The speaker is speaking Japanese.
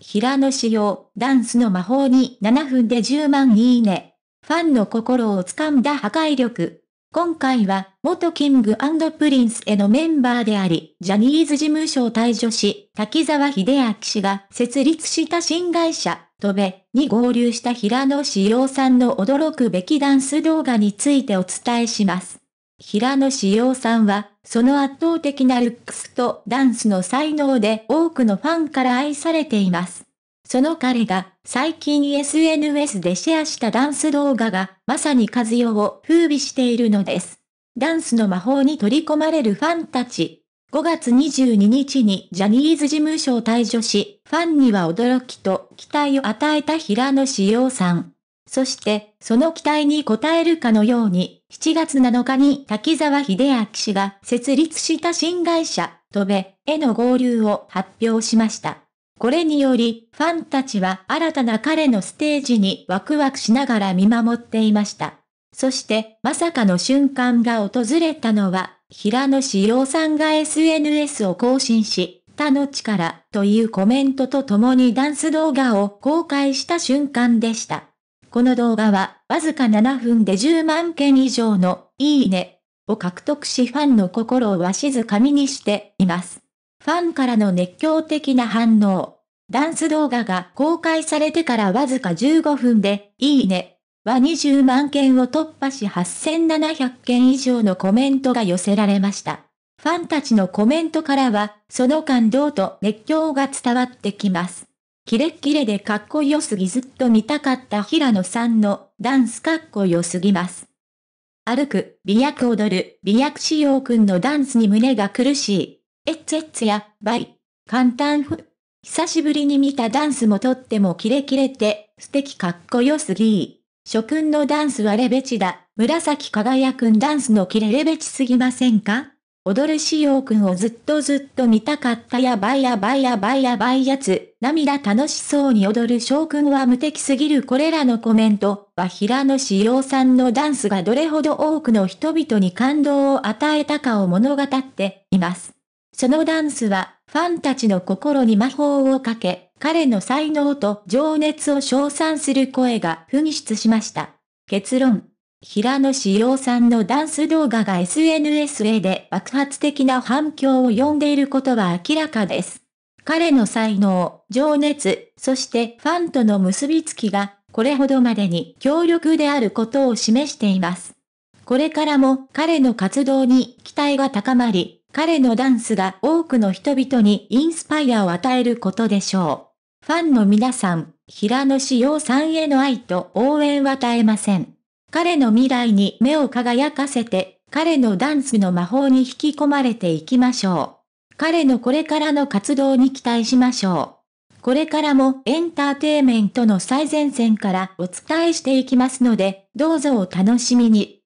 平野紫耀、ダンスの魔法に7分で10万いいね。ファンの心をつかんだ破壊力。今回は、元キングプリンスへのメンバーであり、ジャニーズ事務所を退所し、滝沢秀明氏が設立した新会社、トベに合流した平野紫耀さんの驚くべきダンス動画についてお伝えします。平野紫耀さんは、その圧倒的なルックスとダンスの才能で多くのファンから愛されています。その彼が最近 SNS でシェアしたダンス動画がまさに和代を風靡しているのです。ダンスの魔法に取り込まれるファンたち。5月22日にジャニーズ事務所を退所し、ファンには驚きと期待を与えた平野紫陽さん。そして、その期待に応えるかのように、7月7日に滝沢秀明氏が設立した新会社、トベ、への合流を発表しました。これにより、ファンたちは新たな彼のステージにワクワクしながら見守っていました。そして、まさかの瞬間が訪れたのは、平野志陽さんが SNS を更新し、他の力というコメントと共にダンス動画を公開した瞬間でした。この動画は、わずか7分で10万件以上の、いいね、を獲得しファンの心をわしづかみにしています。ファンからの熱狂的な反応。ダンス動画が公開されてからわずか15分で、いいね、は20万件を突破し8700件以上のコメントが寄せられました。ファンたちのコメントからは、その感動と熱狂が伝わってきます。キレッキレでかっこよすぎずっと見たかった平野さんのダンスかっこよすぎます。歩く、美薬踊る、美薬仕様くんのダンスに胸が苦しい。えッつえッつや、ばい。簡単ふ。久しぶりに見たダンスもとってもキレキレて、素敵かっこよすぎ諸君のダンスはレベチだ、紫輝くんダンスのキレレベチすぎませんか踊るしようくんをずっとずっと見たかったやばいやばいやばいやばいやつ、涙楽しそうに踊る翔くんは無敵すぎるこれらのコメントは平野志陽さんのダンスがどれほど多くの人々に感動を与えたかを物語っています。そのダンスは、ファンたちの心に魔法をかけ、彼の才能と情熱を称賛する声が噴出しました。結論。平野紫耀さんのダンス動画が SNS で爆発的な反響を呼んでいることは明らかです。彼の才能、情熱、そしてファンとの結びつきが、これほどまでに強力であることを示しています。これからも彼の活動に期待が高まり、彼のダンスが多くの人々にインスパイアを与えることでしょう。ファンの皆さん、平野紫耀さんへの愛と応援は絶えません。彼の未来に目を輝かせて、彼のダンスの魔法に引き込まれていきましょう。彼のこれからの活動に期待しましょう。これからもエンターテイメントの最前線からお伝えしていきますので、どうぞお楽しみに。